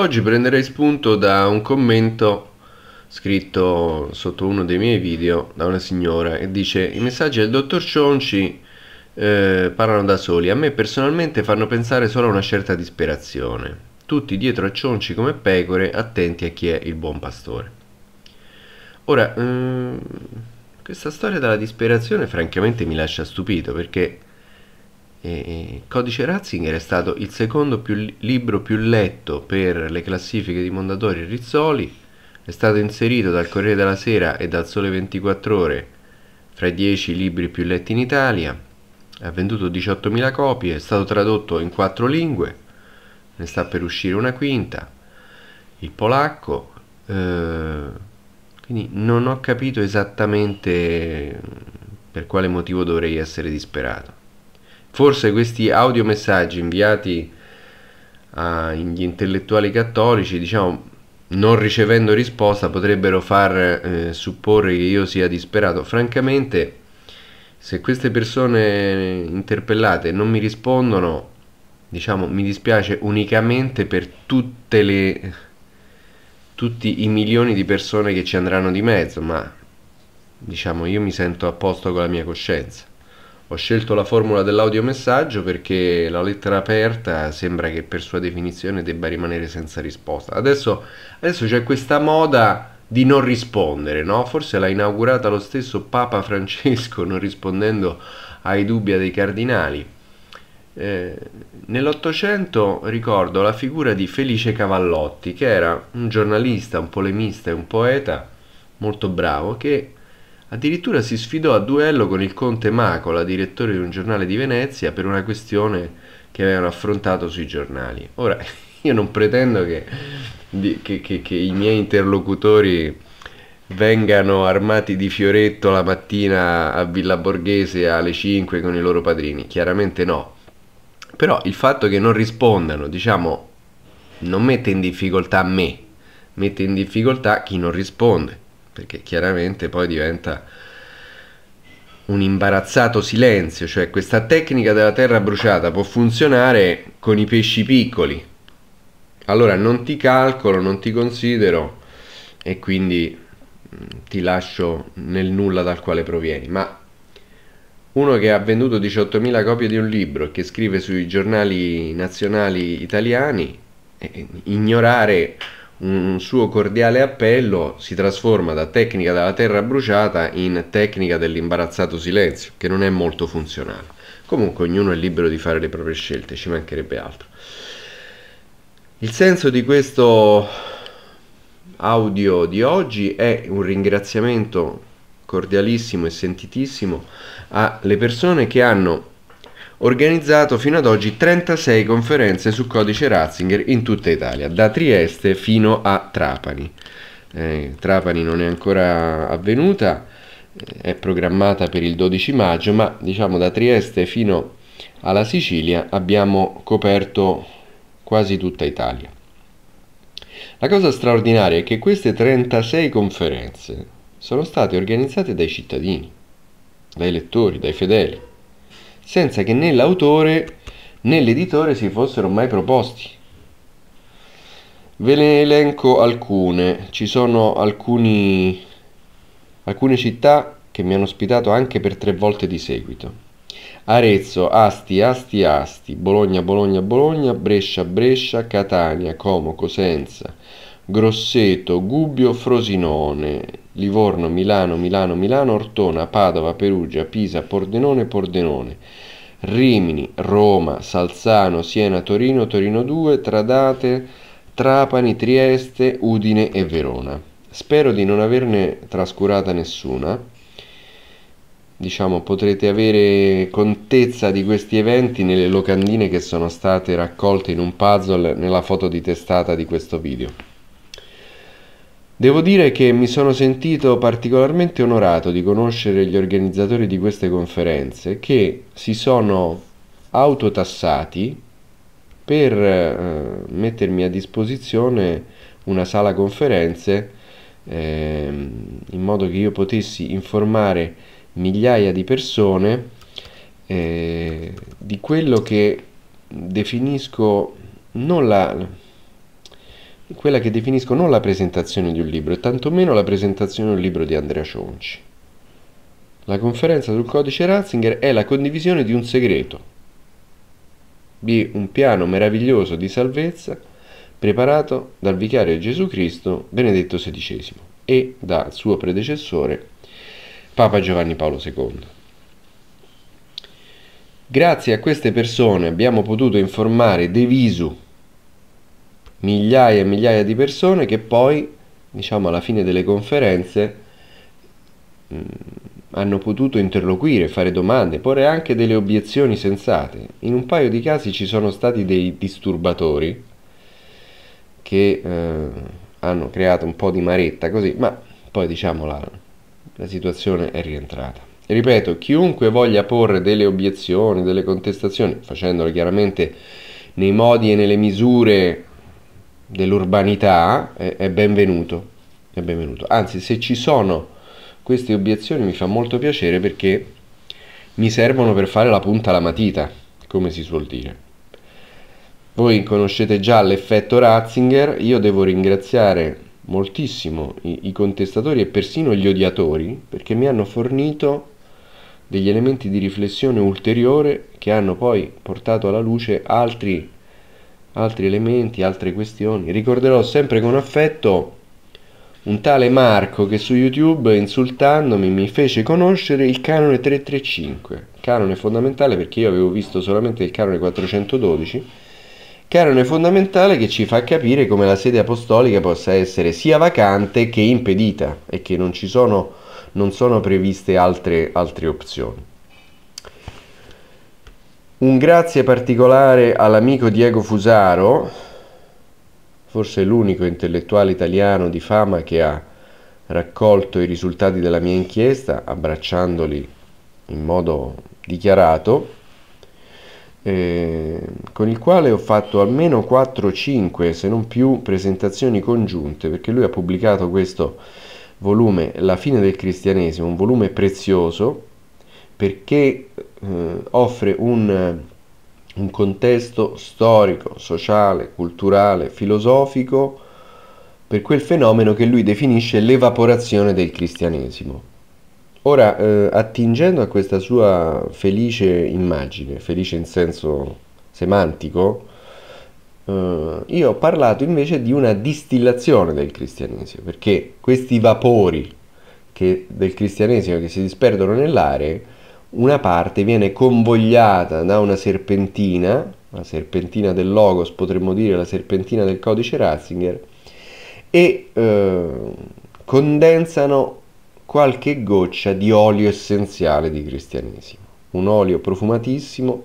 Oggi prenderei spunto da un commento scritto sotto uno dei miei video da una signora che dice i messaggi del dottor Cionci eh, parlano da soli, a me personalmente fanno pensare solo a una certa disperazione, tutti dietro a Cionci come pecore, attenti a chi è il buon pastore. Ora, ehm, questa storia della disperazione francamente mi lascia stupito perché e Codice Ratzinger è stato il secondo più, libro più letto per le classifiche di Mondadori e Rizzoli, è stato inserito dal Corriere della Sera e dal Sole 24 Ore fra i 10 libri più letti in Italia, ha venduto 18.000 copie, è stato tradotto in 4 lingue, ne sta per uscire una quinta, il polacco, eh, quindi non ho capito esattamente per quale motivo dovrei essere disperato. Forse questi audiomessaggi inviati agli intellettuali cattolici, diciamo, non ricevendo risposta, potrebbero far eh, supporre che io sia disperato. Francamente, se queste persone interpellate non mi rispondono, diciamo, mi dispiace unicamente per tutte le tutti i milioni di persone che ci andranno di mezzo, ma diciamo io mi sento a posto con la mia coscienza. Ho scelto la formula dell'audiomessaggio perché la lettera aperta sembra che per sua definizione debba rimanere senza risposta. Adesso, adesso c'è questa moda di non rispondere, no? Forse l'ha inaugurata lo stesso Papa Francesco non rispondendo ai dubbi dei cardinali. Eh, Nell'Ottocento ricordo la figura di Felice Cavallotti, che era un giornalista, un polemista e un poeta molto bravo, che Addirittura si sfidò a duello con il conte Macola, direttore di un giornale di Venezia, per una questione che avevano affrontato sui giornali. Ora, io non pretendo che, che, che, che i miei interlocutori vengano armati di fioretto la mattina a Villa Borghese alle 5 con i loro padrini, chiaramente no. Però il fatto che non rispondano, diciamo, non mette in difficoltà me, mette in difficoltà chi non risponde perché chiaramente poi diventa un imbarazzato silenzio, cioè questa tecnica della terra bruciata può funzionare con i pesci piccoli. Allora non ti calcolo, non ti considero e quindi mm, ti lascio nel nulla dal quale provieni, ma uno che ha venduto 18.000 copie di un libro e che scrive sui giornali nazionali italiani, eh, eh, ignorare un suo cordiale appello si trasforma da tecnica della terra bruciata in tecnica dell'imbarazzato silenzio, che non è molto funzionale. Comunque ognuno è libero di fare le proprie scelte, ci mancherebbe altro. Il senso di questo audio di oggi è un ringraziamento cordialissimo e sentitissimo alle persone che hanno organizzato fino ad oggi 36 conferenze su codice Ratzinger in tutta Italia, da Trieste fino a Trapani. Eh, Trapani non è ancora avvenuta, eh, è programmata per il 12 maggio, ma diciamo da Trieste fino alla Sicilia abbiamo coperto quasi tutta Italia. La cosa straordinaria è che queste 36 conferenze sono state organizzate dai cittadini, dai lettori, dai fedeli senza che né l'autore né l'editore si fossero mai proposti. Ve ne elenco alcune, ci sono alcuni, alcune città che mi hanno ospitato anche per tre volte di seguito. Arezzo, Asti, Asti, Asti, Bologna, Bologna, Bologna, Brescia, Brescia, Catania, Como, Cosenza, Grosseto, Gubbio, Frosinone, Livorno, Milano, Milano, Milano, Ortona, Padova, Perugia, Pisa, Pordenone, Pordenone. Rimini, Roma, Salzano, Siena, Torino, Torino 2, Tradate, Trapani, Trieste, Udine e Verona. Spero di non averne trascurata nessuna. Diciamo potrete avere contezza di questi eventi nelle locandine che sono state raccolte in un puzzle nella foto di testata di questo video. Devo dire che mi sono sentito particolarmente onorato di conoscere gli organizzatori di queste conferenze che si sono autotassati per eh, mettermi a disposizione una sala conferenze eh, in modo che io potessi informare migliaia di persone eh, di quello che definisco non la quella che definisco non la presentazione di un libro, e tantomeno la presentazione di un libro di Andrea Cionci. La conferenza sul codice Ratzinger è la condivisione di un segreto, di un piano meraviglioso di salvezza preparato dal vicario Gesù Cristo Benedetto XVI e dal suo predecessore Papa Giovanni Paolo II. Grazie a queste persone abbiamo potuto informare de visu migliaia e migliaia di persone che poi, diciamo alla fine delle conferenze, mh, mm, hanno potuto interloquire, fare domande, porre anche delle obiezioni sensate. In un paio di casi ci sono stati dei disturbatori che eh, hanno creato un po' di maretta così, ma poi diciamo la, la situazione è rientrata. Ripeto, chiunque voglia porre delle obiezioni, delle contestazioni, facendole chiaramente nei modi e nelle misure dell'urbanità è, è, benvenuto, è benvenuto. Anzi, se ci sono queste obiezioni mi fa molto piacere perché mi servono per fare la punta alla matita, come si suol dire. Voi conoscete già l'effetto Ratzinger, io devo ringraziare moltissimo i, i contestatori e persino gli odiatori perché mi hanno fornito degli elementi di riflessione ulteriore che hanno poi portato alla luce altri altri elementi, altre questioni. Ricorderò sempre con affetto un tale Marco che su YouTube insultandomi mi fece conoscere il canone 335, canone fondamentale perché io avevo visto solamente il canone 412, canone fondamentale che ci fa capire come la sede apostolica possa essere sia vacante che impedita e che non, sono, non sono previste altre, altre opzioni. Un grazie particolare all'amico Diego Fusaro, forse l'unico intellettuale italiano di fama che ha raccolto i risultati della mia inchiesta, abbracciandoli in modo dichiarato, eh, con il quale ho fatto almeno 4-5, se non più, presentazioni congiunte, perché lui ha pubblicato questo volume, La fine del cristianesimo, un volume prezioso, perché eh, offre un, eh, un, contesto storico, sociale, culturale, filosofico per quel fenomeno che lui definisce l'evaporazione del cristianesimo. Ora, eh, attingendo a questa sua felice immagine, felice in senso semantico, Uh, io ho parlato invece di una distillazione del cristianesimo, perché questi vapori che, del cristianesimo che si disperdono nell'aria una parte viene convogliata da una serpentina, la serpentina del Logos potremmo dire la serpentina del codice Ratzinger, e eh, condensano qualche goccia di olio essenziale di cristianesimo, un olio profumatissimo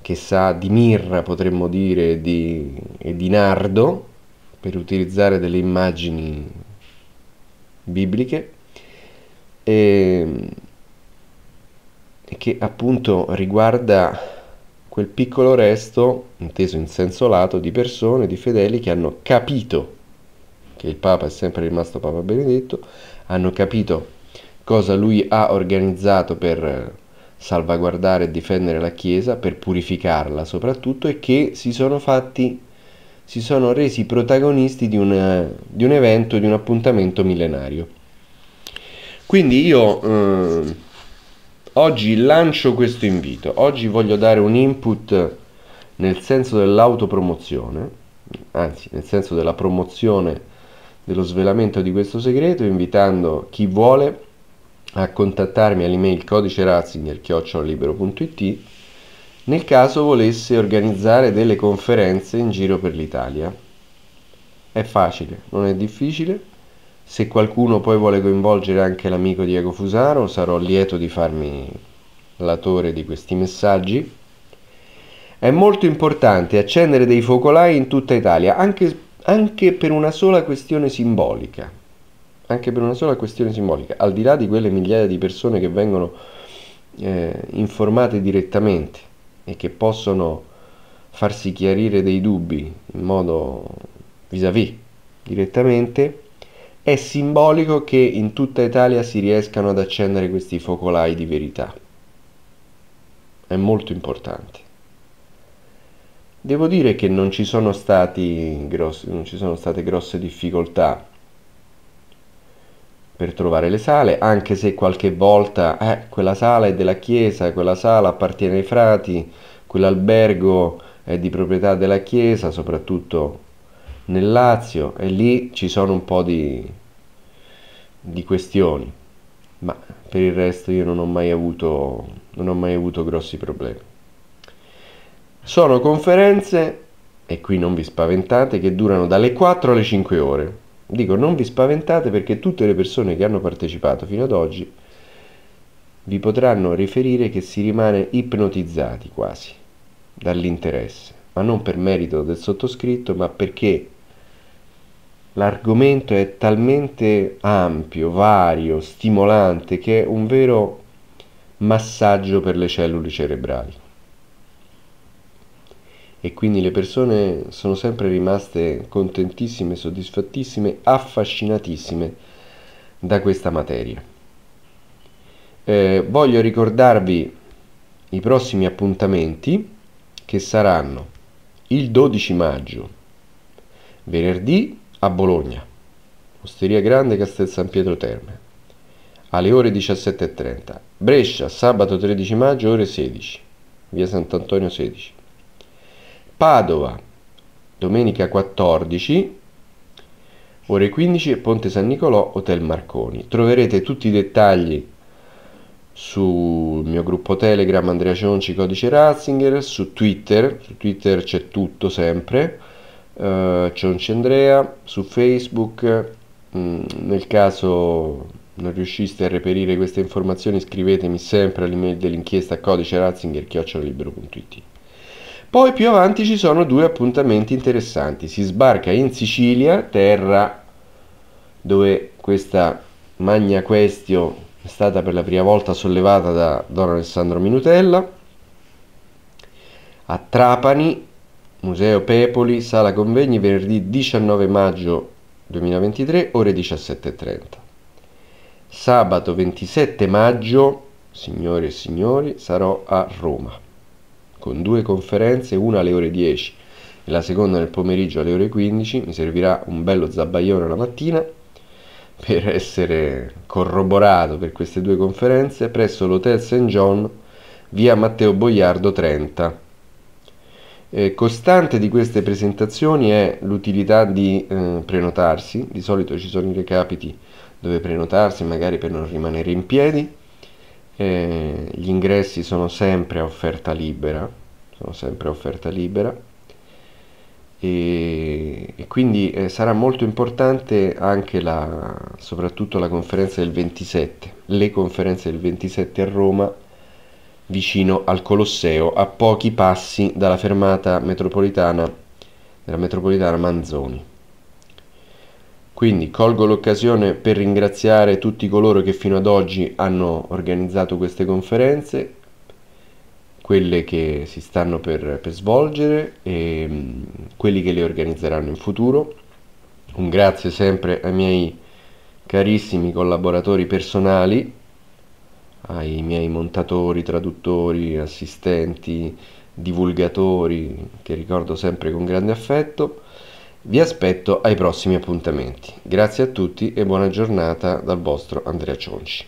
che sa di mirra, potremmo dire, di, e di nardo, per utilizzare delle immagini bibliche. E, e che appunto riguarda quel piccolo resto, inteso in senso lato, di persone, di fedeli che hanno capito che il Papa è sempre rimasto Papa Benedetto, hanno capito cosa lui ha organizzato per salvaguardare e difendere la Chiesa, per purificarla soprattutto, e che si sono fatti, si sono resi protagonisti di un, di un evento, di un appuntamento millenario. Quindi io... Eh, Oggi lancio questo invito, oggi voglio dare un input nel senso dell'autopromozione, anzi nel senso della promozione dello svelamento di questo segreto, invitando chi vuole a contattarmi all'email codice razzinger-libero.it nel caso volesse organizzare delle conferenze in giro per l'Italia. È facile, non è difficile se qualcuno poi vuole coinvolgere anche l'amico Diego Fusaro, sarò lieto di farmi l'autore di questi messaggi. È molto importante accendere dei focolai in tutta Italia, anche, anche, per una sola questione simbolica. Anche per una sola questione simbolica, al di là di quelle migliaia di persone che vengono eh, informate direttamente e che possono farsi chiarire dei dubbi in modo vis-à-vis direttamente è simbolico che in tutta Italia si riescano ad accendere questi focolai di verità. È molto importante. Devo dire che non ci sono, stati grossi, non ci sono state grosse difficoltà per trovare le sale, anche se qualche volta eh, quella sala è della chiesa, quella sala appartiene ai frati, quell'albergo è di proprietà della chiesa, soprattutto nel Lazio e lì ci sono un po' di, di questioni, ma per il resto io non ho mai avuto, non ho mai avuto grossi problemi. Sono conferenze, e qui non vi spaventate, che durano dalle 4 alle 5 ore. Dico non vi spaventate perché tutte le persone che hanno partecipato fino ad oggi vi potranno riferire che si rimane ipnotizzati quasi dall'interesse, ma non per merito del sottoscritto, ma perché l'argomento è talmente ampio, vario, stimolante che è un vero massaggio per le cellule cerebrali. E quindi le persone sono sempre rimaste contentissime, soddisfattissime, affascinatissime da questa materia. Eh, voglio ricordarvi i prossimi appuntamenti che saranno il 12 maggio, venerdì a Bologna, Osteria Grande Castel San Pietro Terme, alle ore 17.30. Brescia, sabato 13 maggio, ore 16, via Sant'Antonio 16. Padova, domenica 14, ore 15, Ponte San Nicolò, Hotel Marconi. Troverete tutti i dettagli sul mio gruppo Telegram Andrea Cionci, codice Ratzinger, su Twitter, su Twitter c'è tutto sempre eh, Cioncendrea su Facebook, mm, nel caso non riusciste a reperire queste informazioni scrivetemi sempre all'email dell'inchiesta codice ratzinger-libero.it poi più avanti ci sono due appuntamenti interessanti si sbarca in Sicilia terra dove questa magna questio è stata per la prima volta sollevata da Don Alessandro Minutella a Trapani Museo Pepoli, Sala Convegni, venerdì 19 maggio 2023, ore 17.30. Sabato 27 maggio, signore e signori, sarò a Roma, con due conferenze, una alle ore 10 e la seconda nel pomeriggio alle ore 15. Mi servirà un bello zabbaione la mattina per essere corroborato per queste due conferenze presso l'Hotel St. John, via Matteo Boiardo 30 eh, costante di queste presentazioni è l'utilità di eh, prenotarsi, di solito ci sono i recapiti dove prenotarsi magari per non rimanere in piedi, eh, gli ingressi sono sempre a offerta libera, sono sempre a offerta libera e, e quindi eh, sarà molto importante anche la, soprattutto la conferenza del 27, le conferenze del 27 a Roma vicino al Colosseo, a pochi passi dalla fermata metropolitana, della metropolitana Manzoni. Quindi colgo l'occasione per ringraziare tutti coloro che fino ad oggi hanno organizzato queste conferenze, quelle che si stanno per, per svolgere e mm, quelli che le organizzeranno in futuro. Un grazie sempre ai miei carissimi collaboratori personali ai miei montatori, traduttori, assistenti, divulgatori che ricordo sempre con grande affetto. Vi aspetto ai prossimi appuntamenti. Grazie a tutti e buona giornata dal vostro Andrea Cionci.